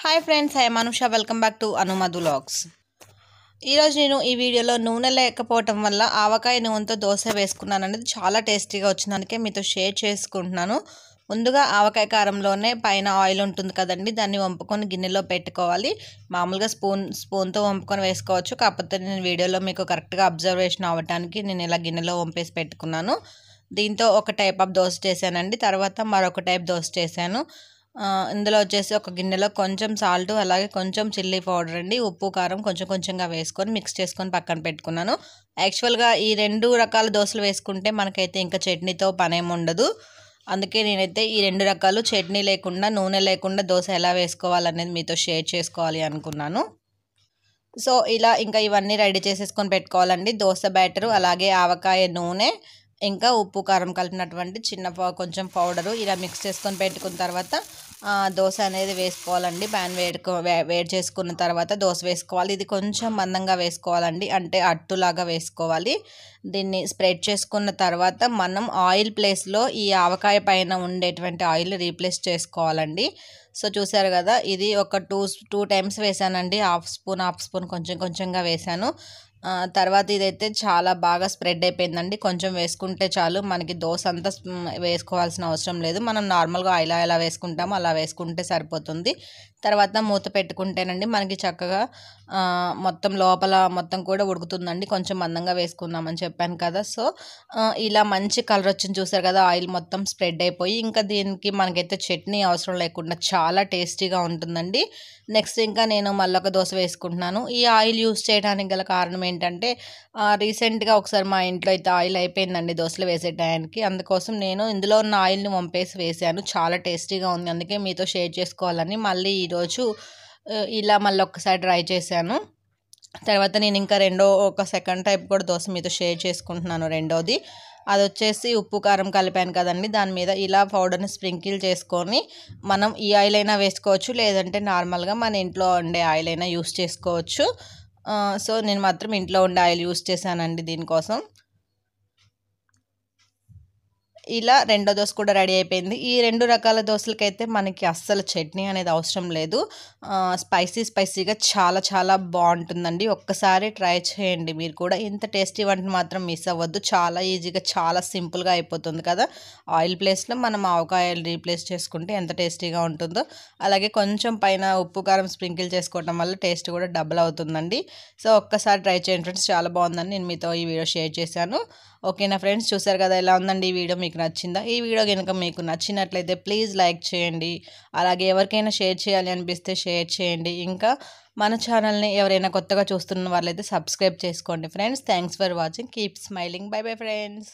hi friends hi మనుష welcome back to Anumadhu vlogs ఈరోజు నేను ఈ వీడియోలో నూనె లేకపోవటం వల్ల ఆవకాయ నూనెతో దోశ వేసుకున్నాను అనేది చాలా టేస్టీగా వచ్చినందుకే మీతో షేర్ చేసుకుంటున్నాను ముందుగా ఆవకాయ కారంలోనే పైన ఆయిల్ ఉంటుంది కదండి దాన్ని వంపుకొని గిన్నెలో పెట్టుకోవాలి మామూలుగా స్పూన్ స్పూన్తో వంపుకొని వేసుకోవచ్చు కాకపోతే నేను వీడియోలో మీకు కరెక్ట్గా అబ్జర్వేషన్ అవ్వడానికి నేను ఇలా గిన్నెలో వంపేసి పెట్టుకున్నాను దీంతో ఒక టైప్ ఆఫ్ దోశ చేశానండి తర్వాత మరొక టైప్ దోశ చేశాను ఇందులో వచ్చేసి ఒక గిన్నెలో కొంచెం సాల్ట్ అలాగే కొంచెం చిల్లీ పౌడర్ అండి ఉప్పు కారం కొంచెం కొంచెంగా వేసుకొని మిక్స్ చేసుకొని పక్కన పెట్టుకున్నాను యాక్చువల్గా ఈ రెండు రకాల దోశలు వేసుకుంటే మనకైతే ఇంకా చట్నీతో పనేం ఉండదు అందుకే నేనైతే ఈ రెండు రకాలు చట్నీ లేకుండా నూనె లేకుండా దోశ ఎలా వేసుకోవాలనేది మీతో షేర్ చేసుకోవాలి అనుకున్నాను సో ఇలా ఇంకా ఇవన్నీ రెడీ చేసేసుకొని పెట్టుకోవాలండి దోశ బ్యాటరు అలాగే ఆవకాయ నూనె ఇంకా ఉప్పు కారం కలిపినటువంటి చిన్న కొంచెం పౌడరు ఇలా మిక్స్ చేసుకొని పెట్టుకున్న తర్వాత దోశ అనేది వేసుకోవాలండి ప్యాన్ వేడుకో వేడి చేసుకున్న తర్వాత దోశ వేసుకోవాలి ఇది కొంచెం మందంగా వేసుకోవాలండి అంటే అట్టులాగా వేసుకోవాలి దీన్ని స్ప్రెడ్ చేసుకున్న తర్వాత మనం ఆయిల్ ప్లేస్లో ఈ ఆవకాయ పైన ఉండేటువంటి ఆయిల్ రీప్లేస్ చేసుకోవాలండి సో చూసారు కదా ఇది ఒక టూ టూ టైమ్స్ వేసానండి హాఫ్ స్పూన్ హాఫ్ స్పూన్ కొంచెం కొంచెంగా వేసాను తర్వాత ఇదైతే చాలా బాగా స్ప్రెడ్ అయిపోయిందండి కొంచెం వేసుకుంటే చాలు మనకి దోశ అంతా వేసుకోవాల్సిన అవసరం లేదు మనం నార్మల్గా ఆయిల్ ఎలా వేసుకుంటామో అలా వేసుకుంటే సరిపోతుంది తర్వాత మూత పెట్టుకుంటేనండి మనకి చక్కగా మొత్తం లోపల మొత్తం కూడా ఉడుకుతుందండి కొంచెం మందంగా వేసుకుందామని చెప్పాను కదా సో ఇలా మంచి కలర్ వచ్చింది చూసారు కదా ఆయిల్ మొత్తం స్ప్రెడ్ అయిపోయి ఇంకా దీనికి మనకైతే చట్నీ అవసరం లేకుండా చాలా టేస్టీగా ఉంటుందండి నెక్స్ట్ ఇంకా నేను మళ్ళొక దోశ వేసుకుంటున్నాను ఈ ఆయిల్ యూస్ చేయడానికి గల కారణం ఏంటంటే రీసెంట్గా ఒకసారి మా ఇంట్లో అయితే ఆయిల్ అయిపోయిందండి దోశలు వేసే టైంకి అందుకోసం నేను ఇందులో ఉన్న ఆయిల్ని వంపేసి వేసాను చాలా టేస్టీగా ఉంది అందుకే మీతో షేర్ చేసుకోవాలని మళ్ళీ ఈరోజు ఇలా మళ్ళీ ఒక్కసారి ట్రై చేశాను తర్వాత నేను ఇంకా రెండో ఒక సెకండ్ టైప్ కూడా దోశ మీతో షేర్ చేసుకుంటున్నాను రెండోది అది వచ్చేసి ఉప్పు కారం కలిపాను కదండి దాని మీద ఇలా పౌడర్ని స్ప్రింకిల్ చేసుకొని మనం ఈ ఆయిల్ అయినా వేసుకోవచ్చు లేదంటే నార్మల్గా మన ఇంట్లో ఉండే ఆయిల్ అయినా యూస్ చేసుకోవచ్చు సో నేను మాత్రం ఇంట్లో ఉండే ఆయిల్ యూస్ చేశానండి దీనికోసం ఇలా రెండో దోశ కూడా రెడీ అయిపోయింది ఈ రెండు రకాల దోశలకైతే మనకి అస్సలు చట్నీ అనేది అవసరం లేదు స్పైసీ స్పైసీగా చాలా చాలా బాగుంటుందండి ఒక్కసారి ట్రై చేయండి మీరు కూడా ఇంత టేస్టీ వంట మాత్రం మిస్ అవ్వద్దు చాలా ఈజీగా చాలా సింపుల్గా అయిపోతుంది కదా ఆయిల్ ప్లేస్లో మనం ఆవకాయలు రీప్లేస్ చేసుకుంటే ఎంత టేస్టీగా ఉంటుందో అలాగే కొంచెం పైన ఉప్పు కారం స్ప్రింకిల్ చేసుకోవడం వల్ల టేస్ట్ కూడా డబుల్ అవుతుందండి సో ఒక్కసారి ట్రై చేయండి ఫ్రెండ్స్ చాలా బాగుందని నేను మీతో ఈ వీడియో షేర్ చేశాను ఓకేనా ఫ్రెండ్స్ చూసారు కదా ఎలా ఉందండి ఈ వీడియో మీకు మీకు నచ్చిందా ఈ వీడియో కనుక మీకు నచ్చినట్లయితే ప్లీజ్ లైక్ చేయండి అలాగే ఎవరికైనా షేర్ చేయాలి అనిపిస్తే షేర్ చేయండి ఇంకా మన ఛానల్ని ఎవరైనా కొత్తగా చూస్తున్న వాళ్ళైతే సబ్స్క్రైబ్ చేసుకోండి friends thanks for watching keep smiling bye bye friends